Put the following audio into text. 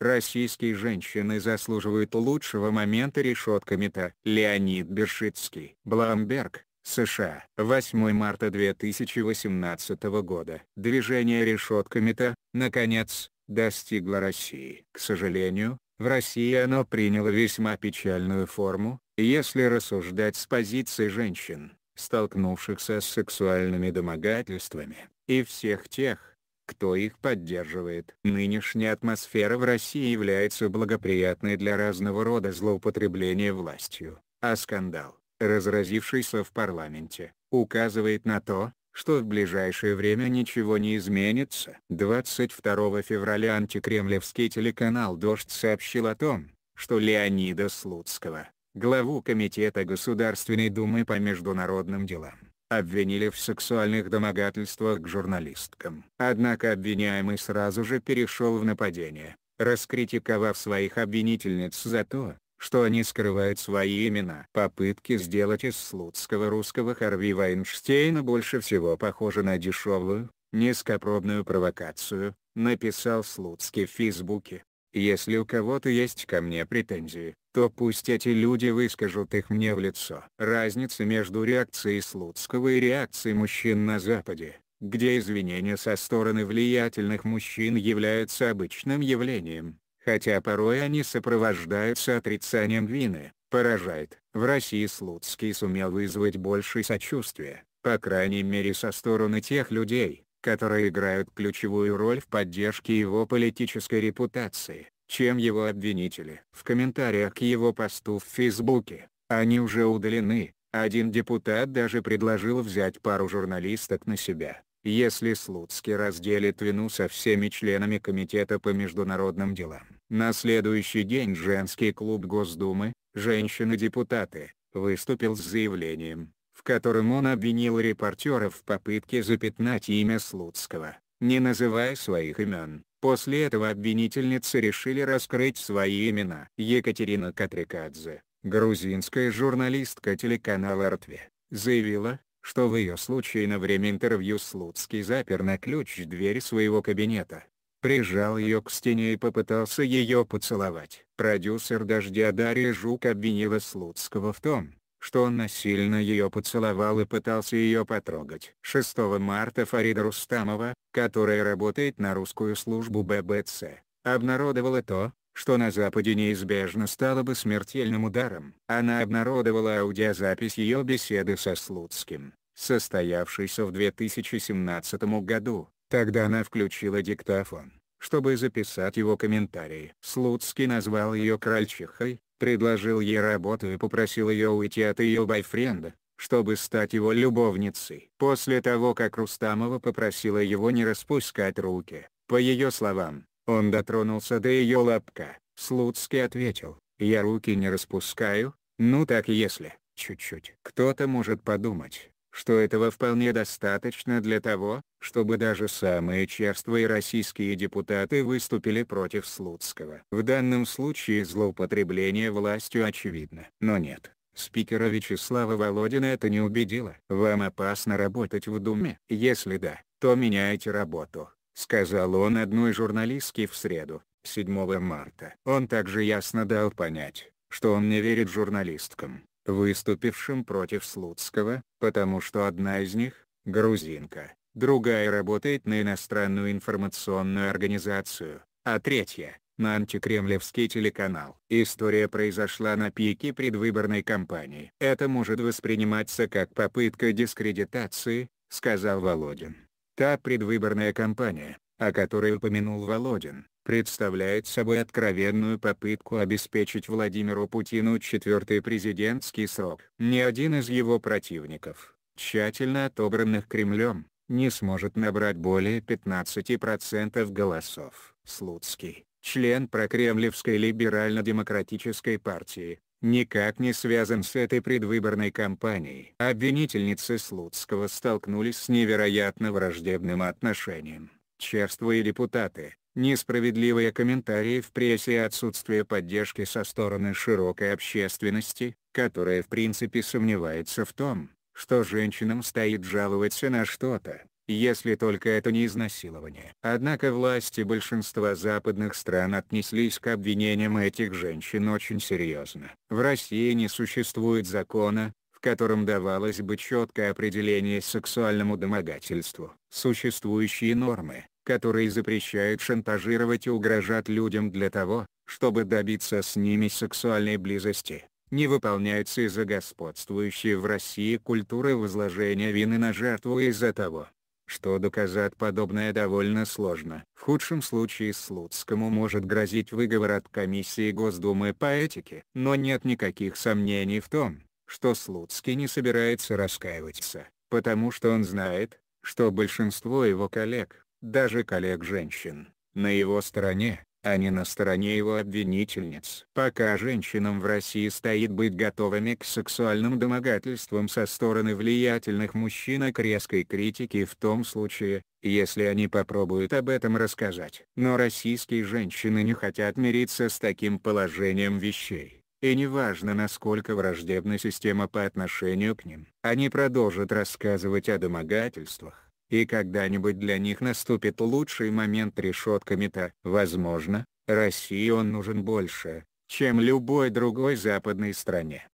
Российские женщины заслуживают лучшего момента решетками-то. Леонид Бершицкий. Бламберг, США. 8 марта 2018 года. Движение решетками-то, наконец, достигло России. К сожалению, в России оно приняло весьма печальную форму, если рассуждать с позиции женщин, столкнувшихся с сексуальными домогательствами, и всех тех, кто их поддерживает. Нынешняя атмосфера в России является благоприятной для разного рода злоупотребления властью, а скандал, разразившийся в парламенте, указывает на то, что в ближайшее время ничего не изменится. 22 февраля антикремлевский телеканал «Дождь» сообщил о том, что Леонида Слуцкого, главу Комитета Государственной Думы по международным делам, обвинили в сексуальных домогательствах к журналисткам. Однако обвиняемый сразу же перешел в нападение, раскритиковав своих обвинительниц за то, что они скрывают свои имена. Попытки сделать из слуцкого русского Харви Вайнштейна больше всего похоже на дешевую, низкопробную провокацию, написал Слуцкий в Фейсбуке. Если у кого-то есть ко мне претензии, то пусть эти люди выскажут их мне в лицо. Разница между реакцией Слуцкого и реакцией мужчин на Западе, где извинения со стороны влиятельных мужчин являются обычным явлением, хотя порой они сопровождаются отрицанием вины, поражает. В России Слуцкий сумел вызвать больше сочувствия, по крайней мере со стороны тех людей, которые играют ключевую роль в поддержке его политической репутации чем его обвинители. В комментариях к его посту в Фейсбуке, они уже удалены, один депутат даже предложил взять пару журналисток на себя. Если Слуцкий разделит вину со всеми членами Комитета по международным делам. На следующий день женский клуб Госдумы «Женщины-депутаты» выступил с заявлением, в котором он обвинил репортеров в попытке запятнать имя Слуцкого, не называя своих имен. После этого обвинительницы решили раскрыть свои имена. Екатерина Катрикадзе, грузинская журналистка телеканала РТВ, заявила, что в ее случае на время интервью Слуцкий запер на ключ дверь своего кабинета. Прижал ее к стене и попытался ее поцеловать. Продюсер «Дождя» Дарья Жук обвинила Слуцкого в том, что он насильно ее поцеловал и пытался ее потрогать. 6 марта Фарида Рустамова, которая работает на русскую службу ББЦ, обнародовала то, что на Западе неизбежно стало бы смертельным ударом. Она обнародовала аудиозапись ее беседы со Слуцким, состоявшейся в 2017 году. Тогда она включила диктофон, чтобы записать его комментарии. Слуцкий назвал ее крольчихой, Предложил ей работу и попросил ее уйти от ее бойфренда, чтобы стать его любовницей. После того как Рустамова попросила его не распускать руки, по ее словам, он дотронулся до ее лобка. Слуцкий ответил, «Я руки не распускаю, ну так если, чуть-чуть». Кто-то может подумать, что этого вполне достаточно для того, чтобы даже самые черствые российские депутаты выступили против Слуцкого. В данном случае злоупотребление властью очевидно. Но нет. Спикера Вячеслава Володина это не убедило. Вам опасно работать в Думе? Если да, то меняйте работу, сказал он одной журналистке в среду, 7 марта. Он также ясно дал понять, что он не верит журналисткам выступившим против Слуцкого, потому что одна из них, грузинка, другая работает на иностранную информационную организацию, а третья — на антикремлевский телеканал. История произошла на пике предвыборной кампании. «Это может восприниматься как попытка дискредитации», — сказал Володин. Та предвыборная кампания, о которой упомянул Володин, представляет собой откровенную попытку обеспечить Владимиру Путину четвертый президентский срок. Ни один из его противников, тщательно отобранных Кремлем, не сможет набрать более 15% голосов. Слуцкий, член прокремлевской либерально-демократической партии, никак не связан с этой предвыборной кампанией. Обвинительницы Слуцкого столкнулись с невероятно враждебным отношением черствые депутаты, несправедливые комментарии в прессе и отсутствие поддержки со стороны широкой общественности, которая в принципе сомневается в том, что женщинам стоит жаловаться на что-то, если только это не изнасилование. Однако власти большинства западных стран отнеслись к обвинениям этих женщин очень серьезно. В России не существует закона, в котором давалось бы четкое определение сексуальному домогательству. Существующие нормы, которые запрещают шантажировать и угрожать людям для того, чтобы добиться с ними сексуальной близости, не выполняются из-за господствующей в России культуры возложения вины на жертву из-за того, что доказать подобное довольно сложно. В худшем случае Слуцкому может грозить выговор от комиссии Госдумы по этике. Но нет никаких сомнений в том, что Слуцкий не собирается раскаиваться, потому что он знает, что большинство его коллег, даже коллег-женщин, на его стороне, а не на стороне его обвинительниц. Пока женщинам в России стоит быть готовыми к сексуальным домогательствам со стороны влиятельных мужчин и а к резкой критике в том случае, если они попробуют об этом рассказать. Но российские женщины не хотят мириться с таким положением вещей. И неважно насколько враждебна система по отношению к ним, они продолжат рассказывать о домогательствах. И когда-нибудь для них наступит лучший момент решетка мета. Возможно, России он нужен больше, чем любой другой западной стране.